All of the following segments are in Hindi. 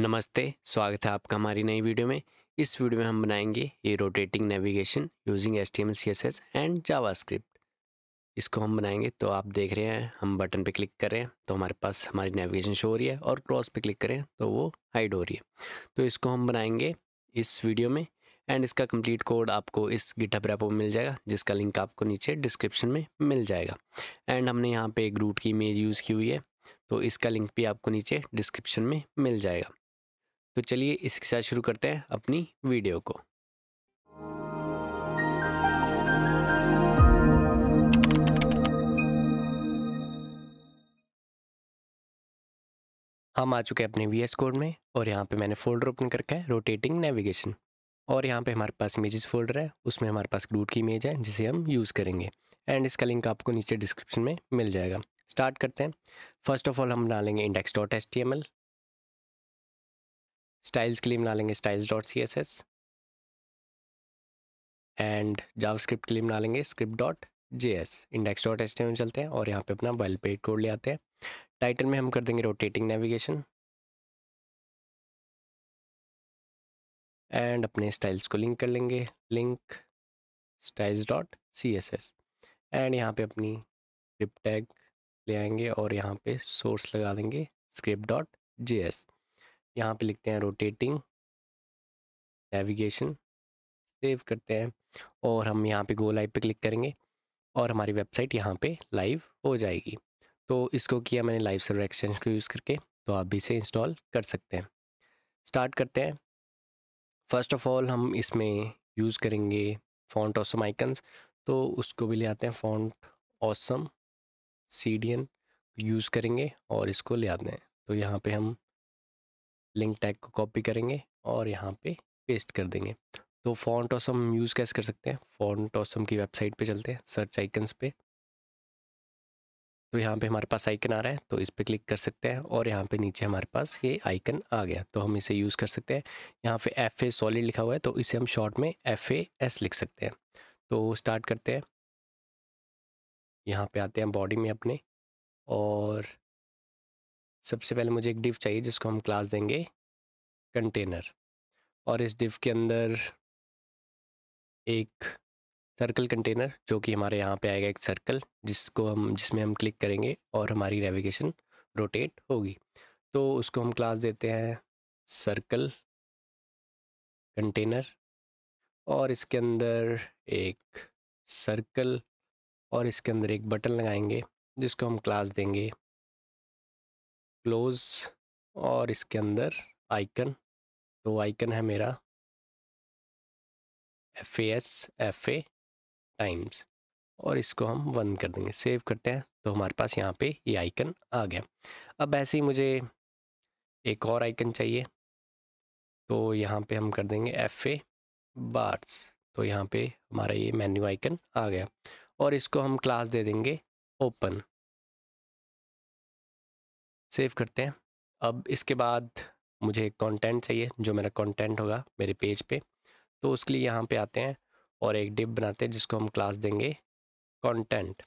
नमस्ते स्वागत है आपका हमारी नई वीडियो में इस वीडियो में हम बनाएंगे ये rotating navigation using H T M C S S and JavaScript इसको हम बनाएंगे तो आप देख रहे हैं हम बटन पे क्लिक कर रहे हैं तो हमारे पास हमारी नेविगेशन शो हो रही है और क्रॉस पे क्लिक करें तो वो हाइड हो रही है तो इसको हम बनाएंगे इस वीडियो में एंड इसका कंप्लीट कोड आपको इस गिटअप रेपो में मिल जाएगा जिसका लिंक आपको नीचे डिस्क्रिप्शन में मिल जाएगा एंड हमने यहाँ पे एक रूट की इमेज यूज़ की हुई है तो इसका लिंक भी आपको नीचे डिस्क्रिप्शन में मिल जाएगा तो चलिए इसके साथ शुरू करते हैं अपनी वीडियो को हम आ चुके हैं अपने वी एस कोड में और यहाँ पे मैंने फोल्डर ओपन करके है रोटेटिंग नेविगेशन और यहाँ पे हमारे पास इमेजेस फोल्डर है उसमें हमारे पास रूट की इमेज है जिसे हम यूज़ करेंगे एंड इसका लिंक आपको नीचे डिस्क्रिप्शन में मिल जाएगा स्टार्ट करते हैं फर्स्ट ऑफ ऑल हम डालेंगे index dot H T M L styles के लिए बना लेंगे styles dot C S S and JavaScript के लिए बना लेंगे script dot J S index dot H में चलते हैं और यहाँ पे अपना वेल पेड कोड ले आते हैं टाइटल में हम कर देंगे रोटेटिंग नेविगेशन एंड अपने स्टाइल्स को लिंक कर लेंगे link styles dot C S S and यहाँ पे अपनी स्क्रिप्ट टैग ले आएंगे और यहाँ पे सोर्स लगा देंगे स्क्रिप्ट डॉट जे एस यहाँ पे लिखते हैं रोटेटिंग नेविगेशन सेव करते हैं और हम यहाँ पे गो लाइव पे क्लिक करेंगे और हमारी वेबसाइट यहाँ पे लाइव हो जाएगी तो इसको किया मैंने लाइव सर्वर एक्सटेंशन को यूज़ करके तो आप भी इसे इंस्टॉल कर सकते हैं स्टार्ट करते हैं फर्स्ट ऑफ ऑल हम इसमें यूज़ करेंगे फॉन्ट ऑसम आइकन्स तो उसको भी ले आते हैं फॉन्ट ऑसम सी यूज़ करेंगे और इसको ले आते हैं तो यहाँ पे हम लिंक टैग को कॉपी करेंगे और यहाँ पे पेस्ट कर देंगे तो फॉन्ट ऑसम यूज़ कैसे कर सकते हैं फॉन्ट ऑसम की वेबसाइट पे चलते हैं सर्च आइकन्स पे तो यहाँ पे हमारे पास आइकन आ रहा है तो इस पर क्लिक कर सकते हैं और यहाँ पे नीचे हमारे पास ये आइकन आ गया तो हम इसे यूज़ कर सकते हैं यहाँ पे एफ ए सॉलिड लिखा हुआ है तो इसे हम शॉर्ट में एफ ए एस लिख सकते हैं तो स्टार्ट करते हैं यहाँ पे आते हैं बॉडी में अपने और सबसे पहले मुझे एक डिव चाहिए जिसको हम क्लास देंगे कंटेनर और इस डिव के अंदर एक सर्कल कंटेनर जो कि हमारे यहाँ पे आएगा एक सर्कल जिसको हम जिसमें हम क्लिक करेंगे और हमारी नेविगेशन रोटेट होगी तो उसको हम क्लास देते हैं सर्कल कंटेनर और इसके अंदर एक सर्कल और इसके अंदर एक बटन लगाएंगे जिसको हम क्लास देंगे क्लोज और इसके अंदर आइकन तो आइकन है मेरा F S F A times और इसको हम वन कर देंगे सेव करते हैं तो हमारे पास यहाँ पे ये आइकन आ गया अब ऐसे ही मुझे एक और आइकन चाहिए तो यहाँ पे हम कर देंगे एफ ए बार्स तो यहाँ पे हमारा ये मेन्यू आइकन आ गया और इसको हम क्लास दे देंगे ओपन सेव करते हैं अब इसके बाद मुझे कंटेंट चाहिए जो मेरा कंटेंट होगा मेरे पेज पे तो उसके लिए यहाँ पे आते हैं और एक डिप बनाते हैं जिसको हम क्लास देंगे कंटेंट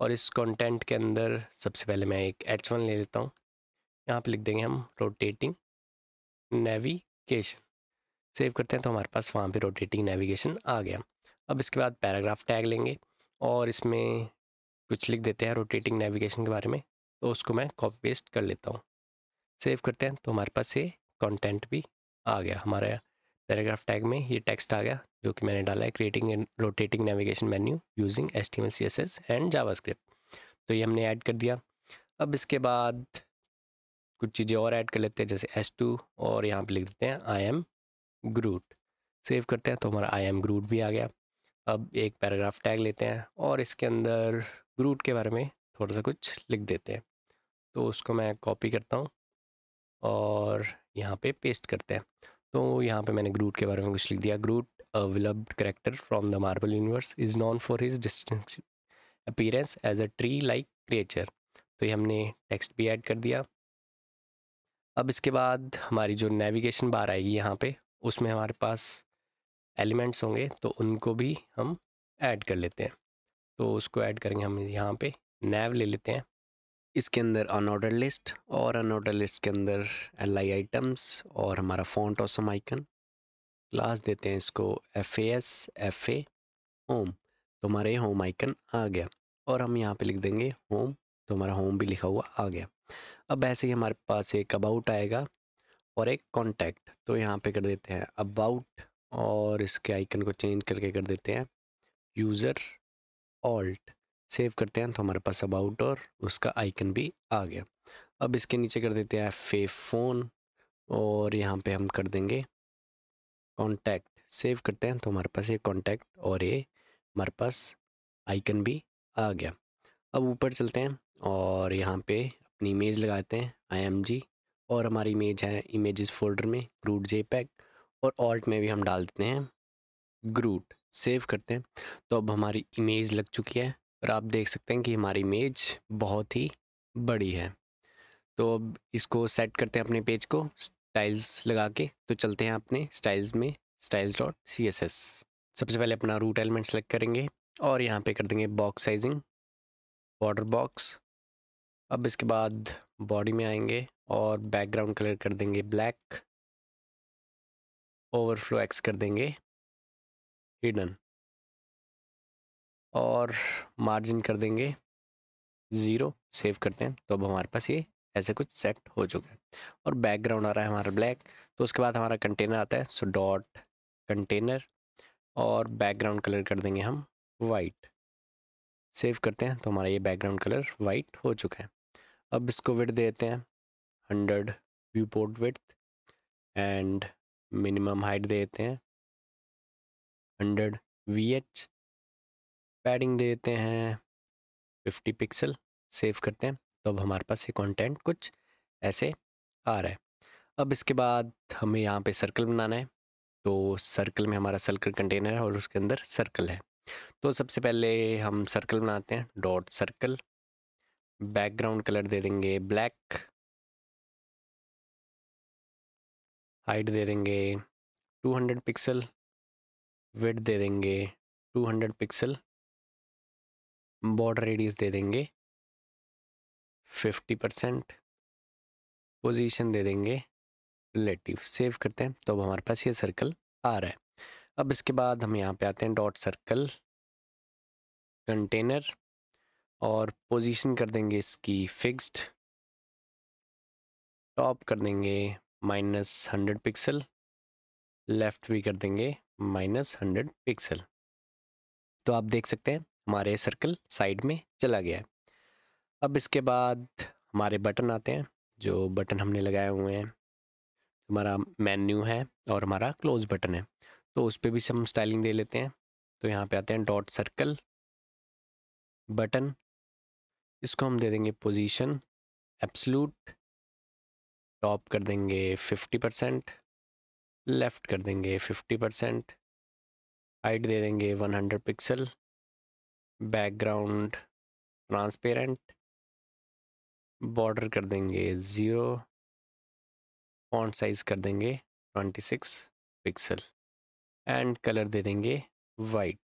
और इस कंटेंट के अंदर सबसे पहले मैं एक एच वन ले लेता हूँ यहाँ पे लिख देंगे हम रोटेटिंग नेविगेशन सेव करते हैं तो हमारे पास वहाँ पे रोटेटिंग नेविगेशन आ गया अब इसके बाद पैराग्राफ टैग लेंगे और इसमें कुछ लिख देते हैं रोटेटिंग नेविगेशन के बारे में तो उसको मैं कॉपी पेस्ट कर लेता हूँ सेव करते हैं तो हमारे पास ये कंटेंट भी आ गया हमारा पैराग्राफ टैग में ये टेक्स्ट आ गया जो कि मैंने डाला है creating and rotating navigation menu using H T M C S S and JavaScript तो ये हमने ऐड कर दिया अब इसके बाद कुछ चीज़ें और ऐड कर लेते हैं जैसे एस टू और यहाँ पे लिख देते हैं आई एम ग्रूट सेव करते हैं तो हमारा आई एम ग्रूट भी आ गया अब एक पैराग्राफ टैग लेते हैं और इसके अंदर ग्रूट के बारे में थोड़ा सा कुछ लिख देते हैं तो उसको मैं कॉपी करता हूँ और यहाँ पे पेस्ट करते हैं तो यहाँ पे मैंने ग्रूट के बारे में कुछ लिख दिया Groot well loved character from the Marvel universe is known for his distinct appearance as a tree like creature तो ये हमने टेक्स्ट भी ऐड कर दिया अब इसके बाद हमारी जो नेविगेशन बार आएगी यहाँ पे उसमें हमारे पास एलिमेंट्स होंगे तो उनको भी हम ऐड कर लेते हैं तो उसको ऐड करेंगे हम यहाँ पे नैव ले लेते हैं इसके अंदर अनऑर्डर लिस्ट और अनऑर्डर लिस्ट के अंदर एल आई आइटम्स और हमारा फॉन्ट ऑसम आइकन क्लास देते हैं इसको F A S F A home तो हमारे होम आइकन आ गया और हम यहाँ पे लिख देंगे होम तो हमारा होम भी लिखा हुआ आ गया अब ऐसे ही हमारे पास एक अबाउट आएगा और एक कॉन्टैक्ट तो यहाँ पे कर देते हैं अबाउट और इसके आइकन को चेंज करके कर देते हैं यूज़र ऑल्ट सेव करते हैं तो हमारे पास अबाउट और उसका आइकन भी आ गया अब इसके नीचे कर देते हैं फे फ़ोन और यहाँ पे हम कर देंगे कॉन्टैक्ट सेव करते हैं तो हमारे पास ये कॉन्टैक्ट और ये हमारे पास आइकन भी आ गया अब ऊपर चलते हैं और यहाँ पे अपनी इमेज लगाते हैं आई और हमारी इमेज है इमेजेस फोल्डर में ग्रूट जे और ऑल्ट में भी हम डाल देते हैं ग्रूट सेव करते हैं तो अब हमारी इमेज लग चुकी है और आप देख सकते हैं कि हमारी इमेज बहुत ही बड़ी है तो अब इसको सेट करते हैं अपने पेज को स्टाइल्स लगा के तो चलते हैं अपने स्टाइल्स में styles dot C S S सबसे पहले अपना रूट एलिमेंट सेलेक्ट करेंगे और यहाँ पे कर देंगे बॉक्स साइजिंग बॉर्डर बॉक्स अब इसके बाद बॉडी में आएंगे और बैकग्राउंड कलर कर देंगे ब्लैक ओवरफ्लो एक्स कर देंगे हिडन और मार्जिन कर देंगे ज़ीरो सेव करते हैं तो अब हमारे पास ये ऐसे कुछ सेट हो चुका है और बैकग्राउंड आ रहा है हमारा ब्लैक तो उसके बाद हमारा कंटेनर आता है सो डॉट कंटेनर और बैकग्राउंड कलर कर देंगे हम वाइट सेव करते हैं तो हमारा ये बैकग्राउंड कलर वाइट हो चुका है अब इसको विड देते हैं hundred viewport width and minimum height देते हैं हंड्रेड वी एच पैडिंग दे देते हैं फिफ्टी पिक्सल सेव करते हैं तो अब हमारे पास ये कंटेंट कुछ ऐसे आ रहा है अब इसके बाद हमें यहाँ पे सर्कल बनाना है तो सर्कल में हमारा सर्कल कंटेनर है और उसके अंदर सर्कल है तो सबसे पहले हम सर्कल बनाते हैं डॉट सर्कल बैकग्राउंड कलर दे देंगे ब्लैक हाइट दे देंगे 200 पिक्सल विड दे देंगे 200 पिक्सल बॉर्डर रेडियस दे देंगे फिफ्टी परसेंट पोजिशन दे देंगे रिलेटिव सेव करते हैं तो अब हमारे पास ये सर्कल आ रहा है अब इसके बाद हम यहाँ पे आते हैं डॉट सर्कल कंटेनर और पोजीशन कर देंगे इसकी फिक्स्ड टॉप कर देंगे माइनस हंड्रेड पिक्सल लेफ़्ट भी कर देंगे माइनस हंड्रेड पिक्सल तो आप देख सकते हैं हमारे सर्कल साइड में चला गया है अब इसके बाद हमारे बटन आते हैं जो बटन हमने लगाए हुए हैं हमारा मेन्यू है और हमारा क्लोज बटन है तो उस पर भी हम स्टाइलिंग दे लेते हैं तो यहाँ पे आते हैं डॉट सर्कल बटन इसको हम दे देंगे पोजीशन एब्सलूट टॉप कर देंगे 50 परसेंट लेफ़्ट कर देंगे 50 परसेंट हाइट दे देंगे 100 पिक्सल बैकग्राउंड ट्रांसपेरेंट बॉर्डर कर देंगे ज़ीरो फॉन्ट साइज़ कर देंगे twenty six pixel and colour दे देंगे वाइट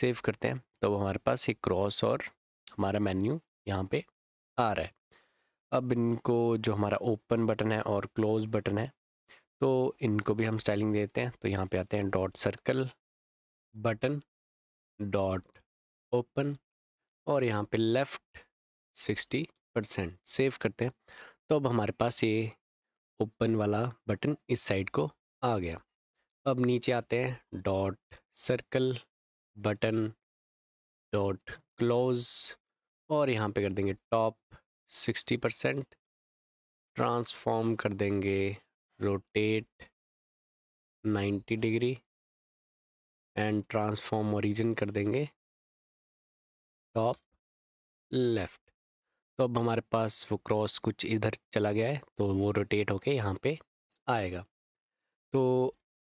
सेव करते हैं तो हमारे पास एक क्रॉस और हमारा मेन्यू यहाँ पे आ रहा है अब इनको जो हमारा ओपन बटन है और क्लोज बटन है तो इनको भी हम स्टाइलिंग देते हैं तो यहाँ पे आते हैं dot circle button dot open और यहाँ पे लेफ़्ट सिक्सटी परसेंट सेव करते हैं तो अब हमारे पास ये ओपन वाला बटन इस साइड को आ गया अब नीचे आते हैं dot circle button dot close और यहाँ पे कर देंगे टॉप सिक्सटी परसेंट ट्रांसफॉर्म कर देंगे rotate ninety degree and transform origin कर देंगे टॉप लेफ्ट तो अब हमारे पास वो क्रॉस कुछ इधर चला गया है तो वो रोटेट होके यहाँ पे आएगा तो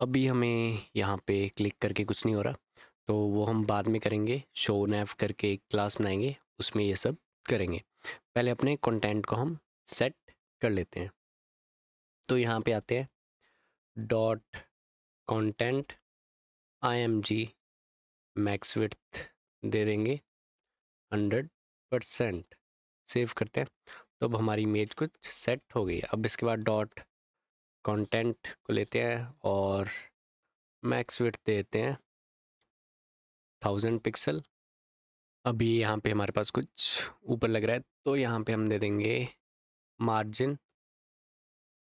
अभी हमें यहाँ पे क्लिक करके कुछ नहीं हो रहा तो वो हम बाद में करेंगे शो नैफ करके एक क्लास बनाएंगे उसमें ये सब करेंगे पहले अपने कंटेंट को हम सेट कर लेते हैं तो यहाँ पे आते हैं dot content I M G max width दे देंगे हंड्रेड परसेंट सेव करते हैं तो अब हमारी इमेज कुछ सेट हो गई अब इसके बाद डॉट कंटेंट को लेते हैं और मैक्स वेट देते हैं थाउजेंड पिक्सल अभी यहाँ पे हमारे पास कुछ ऊपर लग रहा है तो यहाँ पे हम दे देंगे margin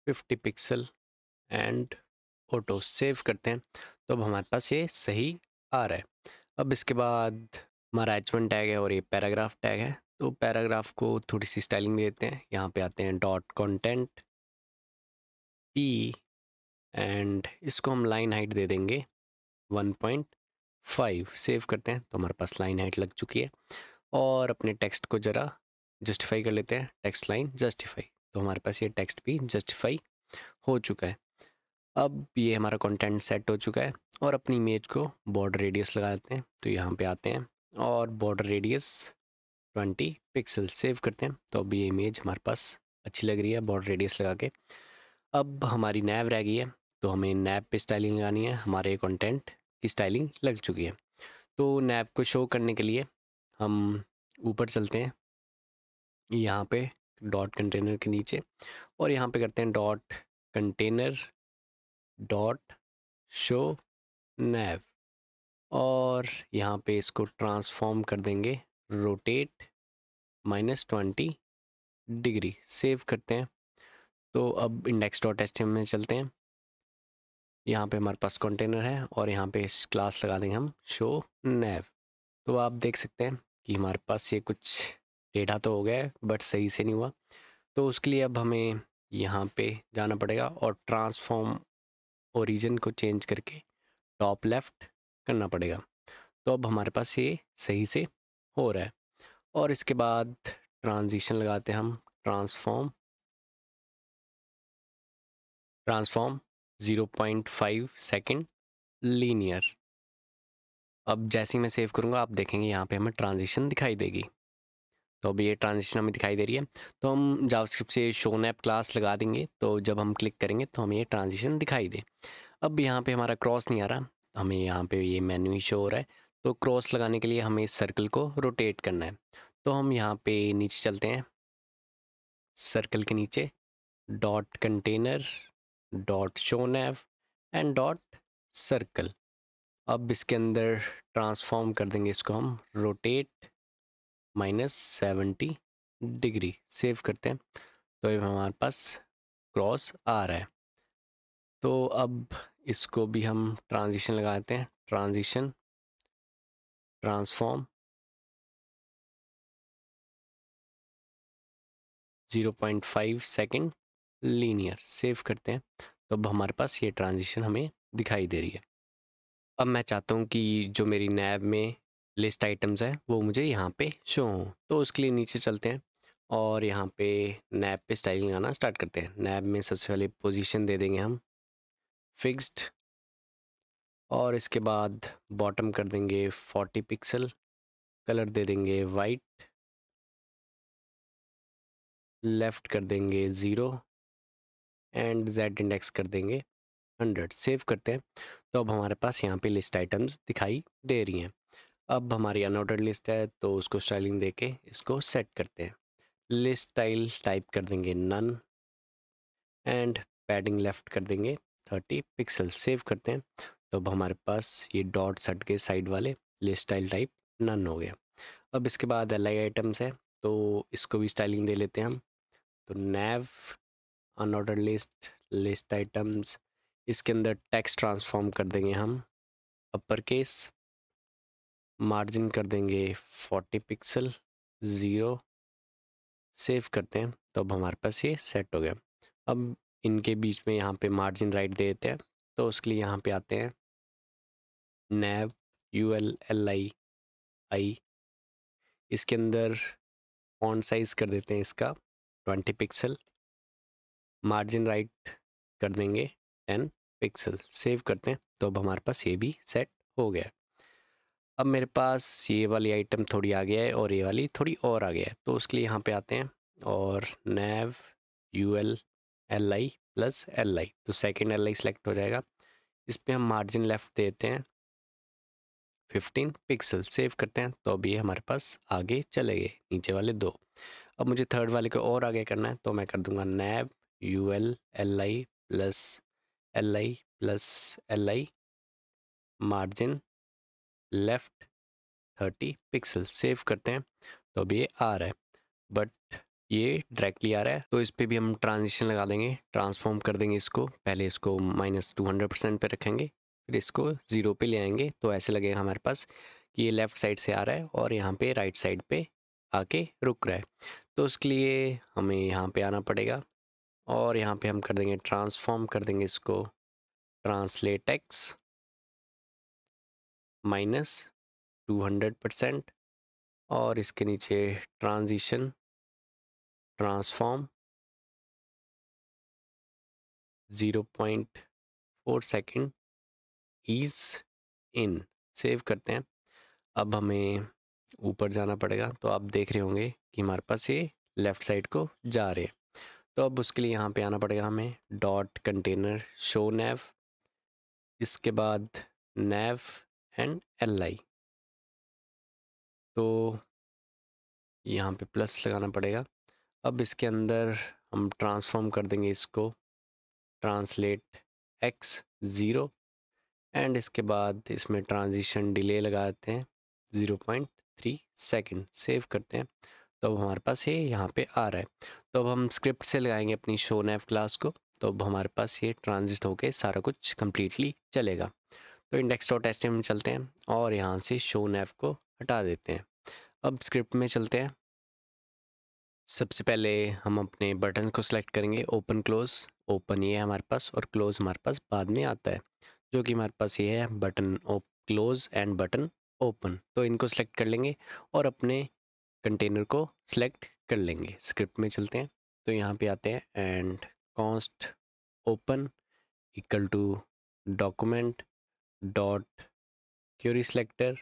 fifty pixel and auto save करते हैं तो अब हमारे पास ये सही आ रहा है अब इसके बाद हमारा वन टैग है और ये पैराग्राफ टैग है तो पैराग्राफ को थोड़ी सी स्टाइलिंग देते हैं यहाँ पे आते हैं डॉट कंटेंट पी एंड इसको हम लाइन हाइट दे देंगे 1.5 सेव करते हैं तो हमारे पास लाइन हाइट लग चुकी है और अपने टेक्स्ट को ज़रा जस्टिफाई कर लेते हैं टेक्स्ट लाइन जस्टिफाई तो हमारे पास ये टेक्स्ट भी जस्टिफाई हो चुका है अब ये हमारा कंटेंट सेट हो चुका है और अपनी इमेज को बॉर्डर रेडियस लगा देते हैं तो यहाँ पे आते हैं और बॉर्डर रेडियस 20 पिक्सल सेव करते हैं तो अब ये इमेज हमारे पास अच्छी लग रही है बॉर्डर रेडियस लगा के अब हमारी नैब रह गई है तो हमें नैब पे स्टाइलिंग लगानी है हमारे कंटेंट की स्टाइलिंग लग चुकी है तो नैब को शो करने के लिए हम ऊपर चलते हैं यहाँ पे डॉट कंटेनर के नीचे और यहाँ पे करते हैं dot container dot show nav और यहाँ पे इसको ट्रांसफॉर्म कर देंगे rotate minus twenty degree save करते हैं तो अब इंडेक्स डॉट एच में चलते हैं यहाँ पे हमारे पास कंटेनर है और यहाँ पे इस क्लास लगा देंगे हम शो नैव तो आप देख सकते हैं कि हमारे पास ये कुछ डेटा तो हो गया है बट सही से नहीं हुआ तो उसके लिए अब हमें यहाँ पे जाना पड़ेगा और ट्रांसफॉर्म ओरिजिन को चेंज करके टॉप लेफ़्ट करना पड़ेगा तो अब हमारे पास ये सही से हो रहा है और इसके बाद ट्रांजिशन लगाते हैं हम ट्रांसफॉर्म ट्रांसफॉर्म 0.5 सेकंड लीनियर अब जैसे ही मैं सेव करूँगा आप देखेंगे यहाँ पे हमें ट्रांजिशन दिखाई देगी तो अब ये ट्रांजिशन हमें दिखाई दे रही है तो हम जावास्क्रिप्ट से शोन ऐप क्लास लगा देंगे तो जब हम क्लिक करेंगे तो हमें ये ट्रांजिशन दिखाई दे अब यहाँ पे हमारा क्रॉस नहीं आ रहा हमें यहाँ पे ये मेन्यू ही शो हो रहा है तो क्रॉस लगाने के लिए हमें इस सर्कल को रोटेट करना है तो हम यहाँ पे नीचे चलते हैं सर्कल के नीचे dot container dot show nav and dot circle अब इसके अंदर ट्रांसफॉर्म कर देंगे इसको हम rotate minus seventy degree save करते हैं तो अब हमारे पास क्रॉस आ रहा है तो अब इसको भी हम ट्रांजिशन लगाते हैं transition transform zero point five second linear save करते हैं तो अब हमारे पास ये ट्रांजिशन हमें दिखाई दे रही है अब मैं चाहता हूँ कि जो मेरी नैब में लिस्ट आइटम्स है वो मुझे यहाँ पे शो हो तो उसके लिए नीचे चलते हैं और यहाँ पे नैब पे स्टाइलिंग आना स्टार्ट करते हैं नैब में सबसे पहले पोजीशन दे देंगे हम फिक्स्ड और इसके बाद बॉटम कर देंगे 40 पिक्सल कलर दे देंगे वाइट लेफ़्ट कर देंगे ज़ीरो एंड जेड इंडेक्स कर देंगे हंड्रेड सेव करते हैं तो अब हमारे पास यहाँ पे लिस्ट आइटम्स दिखाई दे रही हैं अब हमारी अनऑर्डर लिस्ट है तो उसको स्टाइलिंग दे के इसको सेट करते हैं लिस्ट स्टाइल टाइप कर देंगे नन एंड पैडिंग लेफ़्ट कर देंगे थर्टी पिक्सल सेव करते हैं तो अब हमारे पास ये डॉट सट के साइड वाले ले स्टाइल टाइप नन हो गया अब इसके बाद अलग आइटम्स है तो इसको भी स्टाइलिंग दे लेते हैं हम तो nav unordered list list items इसके अंदर टैक्स ट्रांसफॉर्म कर देंगे हम अपर केस मार्जिन कर देंगे फोर्टी पिक्सल ज़ीरो सेव करते हैं तो अब हमारे पास ये सेट हो गया अब इनके बीच में यहाँ पे मार्जिन राइट दे देते हैं तो उसके लिए यहाँ पे आते हैं nav U L L I I इसके अंदर फॉन्ट साइज कर देते हैं इसका ट्वेंटी पिक्सल मार्जिन राइट कर देंगे टेन पिक्सल सेव करते हैं तो अब हमारे पास ये भी सेट हो गया अब मेरे पास ये वाली आइटम थोड़ी आ गया है और ये वाली थोड़ी और आ गया है तो उसके लिए यहाँ पे आते हैं और nav U L L I plus L I तो सेकेंड एल आई सेलेक्ट हो जाएगा इस पर हम मार्जिन लेफ्ट देते हैं फिफ्टीन पिक्सल सेव करते हैं तो अभी हमारे पास आगे चले गए नीचे वाले दो अब मुझे थर्ड वाले को और आगे करना है तो मैं कर दूंगा nav U L L I plus L I plus L I margin left thirty pixel save करते हैं तो अभी ये आ रहा है बट ये डायरेक्टली आ रहा है तो इस पर भी हम ट्रांजिशन लगा देंगे ट्रांसफॉर्म कर देंगे इसको पहले इसको माइनस टू हंड्रेड परसेंट पर रखेंगे फिर इसको ज़ीरो पे ले आएंगे तो ऐसे लगेगा हमारे पास कि ये लेफ़्ट साइड से आ रहा है और यहाँ पे राइट साइड पे आके रुक रहा है तो उसके लिए हमें यहाँ पे आना पड़ेगा और यहाँ पे हम कर देंगे ट्रांसफॉर्म कर देंगे इसको translate X minus two hundred percent और इसके नीचे transition point 0.4 second ease in save करते हैं अब हमें ऊपर जाना पड़ेगा तो आप देख रहे होंगे कि हमारे पास ये लेफ़्ट साइड को जा रहे हैं तो अब उसके लिए यहाँ पे आना पड़ेगा हमें डॉट कंटेनर शो नैव इसके बाद नैव एंड एल आई तो यहाँ पे प्लस लगाना पड़ेगा अब इसके अंदर हम ट्रांसफॉर्म कर देंगे इसको ट्रांसलेट एक्स ज़ीरो एंड इसके बाद इसमें ट्रांजिशन डिले लगा देते हैं zero point three second save करते हैं तो अब हमारे पास ये यहाँ पे आ रहा है तो अब हम स्क्रिप्ट से लगाएंगे अपनी शो नैप क्लास को तो अब हमारे पास ये ट्रांजिट होके सारा कुछ कम्प्लीटली चलेगा तो इंडेक्स डॉट एस्टिमेट में चलते हैं और यहाँ से शो नैप को हटा देते हैं अब स्क्रिप्ट में चलते हैं सबसे पहले हम अपने बटन को सिलेक्ट करेंगे ओपन क्लोज ओपन ये है हमारे पास और क्लोज हमारे पास बाद में आता है जो कि हमारे पास ये है बटन ओप क्लोज एंड बटन ओपन तो इनको सिलेक्ट कर लेंगे और अपने कंटेनर को सिलेक्ट कर लेंगे स्क्रिप्ट में चलते हैं तो यहाँ पे आते हैं and const open equal to document dot query selector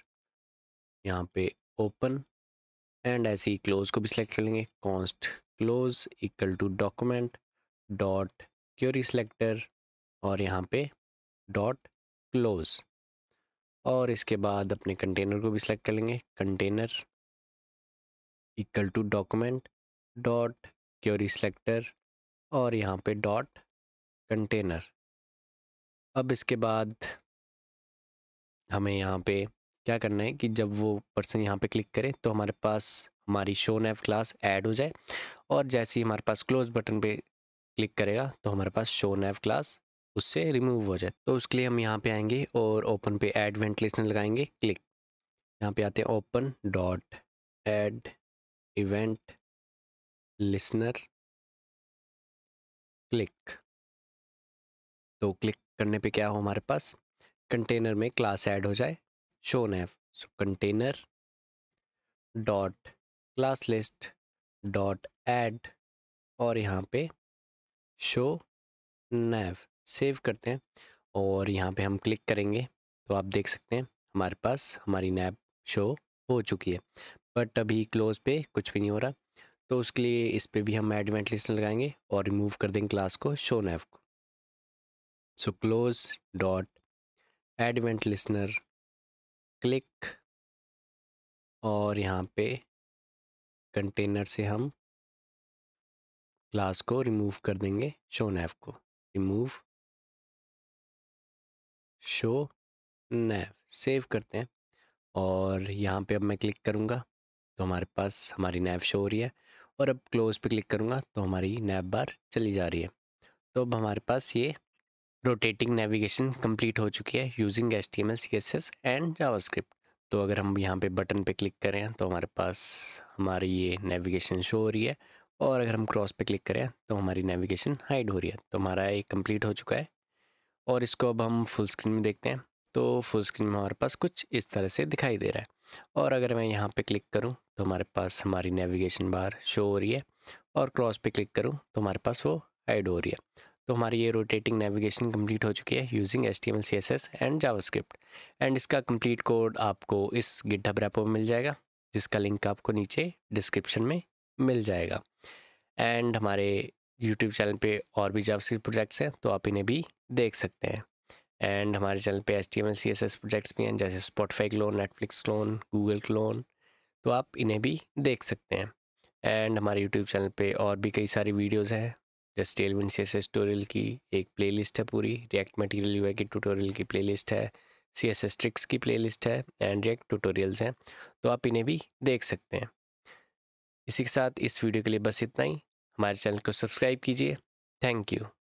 यहाँ पे ओपन एंड ऐसे ही क्लोज को भी सिलेक्ट कर लेंगे const close equal to document dot query selector और यहाँ पे डॉट क्लोज और इसके बाद अपने कंटेनर को भी सिलेक्ट कर लेंगे container equal to document dot query selector और यहाँ पे डॉट कंटेनर अब इसके बाद हमें यहाँ पे क्या करना है कि जब वो पर्सन यहाँ पे क्लिक करे तो हमारे पास हमारी शो नैव क्लास ऐड हो जाए और जैसे ही हमारे पास क्लोज बटन पे क्लिक करेगा तो हमारे पास शो नैव क्लास उससे रिमूव हो जाए तो उसके लिए हम यहाँ पे आएंगे और ओपन पे ऐड वेंटिलेशन लगाएंगे क्लिक यहाँ पे आते हैं open dot add event listener click तो क्लिक करने पे क्या हो हमारे पास कंटेनर में क्लास ऐड हो जाए shown here so container dot class list dot add और यहाँ पे शो नैव सेव करते हैं और यहाँ पे हम क्लिक करेंगे तो आप देख सकते हैं हमारे पास हमारी नैब शो हो चुकी है बट अभी क्लोज पे कुछ भी नहीं हो रहा तो उसके लिए इस पर भी हम एड इवेंट लिस्ट लगाएंगे और रिमूव कर देंगे क्लास को शो नैव को so close dot add event listener click और यहाँ पे कंटेनर से हम क्लास को रिमूव कर देंगे शो नैव को रिमूव शो नैव सेव करते हैं और यहाँ पे अब मैं क्लिक करूँगा तो हमारे पास हमारी नैब शो हो रही है और अब क्लोज़ पे क्लिक करूँगा तो हमारी नैब बार चली जा रही है तो अब हमारे पास ये रोटेटिंग नेविगेशन कंप्लीट हो चुकी है using H T M L C S S and JavaScript तो अगर हम यहाँ पे बटन पे क्लिक करें तो हमारे पास हमारी ये नेविगेशन शो हो रही है और अगर हम क्रॉस पे क्लिक करें तो हमारी नेविगेशन हाइड हो रही है तो हमारा ये कंप्लीट हो चुका है और इसको अब हम फुल स्क्रीन में देखते हैं तो फुल स्क्रीन में हमारे पास कुछ इस तरह से दिखाई दे रहा है और अगर मैं यहाँ पर क्लिक करूँ तो हमारे पास हमारी नेविगेशन बार शो हो रही है और क्रॉस पे क्लिक करूँ तो हमारे पास वो हाइड हो रही है तो हमारी ये रोटेटिंग नेविगेशन कंप्लीट हो चुकी है using H T M L C S S and JavaScript and इसका कंप्लीट कोड आपको इस गिटहब रेपो में मिल जाएगा जिसका लिंक आपको नीचे डिस्क्रिप्शन में मिल जाएगा एंड हमारे यूट्यूब चैनल पे और भी जावास्क्रिप्ट प्रोजेक्ट्स हैं तो आप इन्हें भी देख सकते हैं एंड हमारे चैनल पे H T M L C S S projects भी हैं जैसे Spotify clone Netflix clone Google clone तो आप इन्हें भी देख सकते हैं एंड हमारे यूट्यूब चैनल पे और भी कई सारी वीडियोस हैं just Tailwind C S tutorial की एक प्लेलिस्ट है पूरी रिएक्ट मटेरियल यू की ट्यूटोरियल की प्लेलिस्ट है सी एस एस ट्रिक्स की प्लेलिस्ट है एंड रिएक्ट ट्यूटोरियल्स हैं तो आप इन्हें भी देख सकते हैं इसी के साथ इस वीडियो के लिए बस इतना ही हमारे चैनल को सब्सक्राइब कीजिए थैंक यू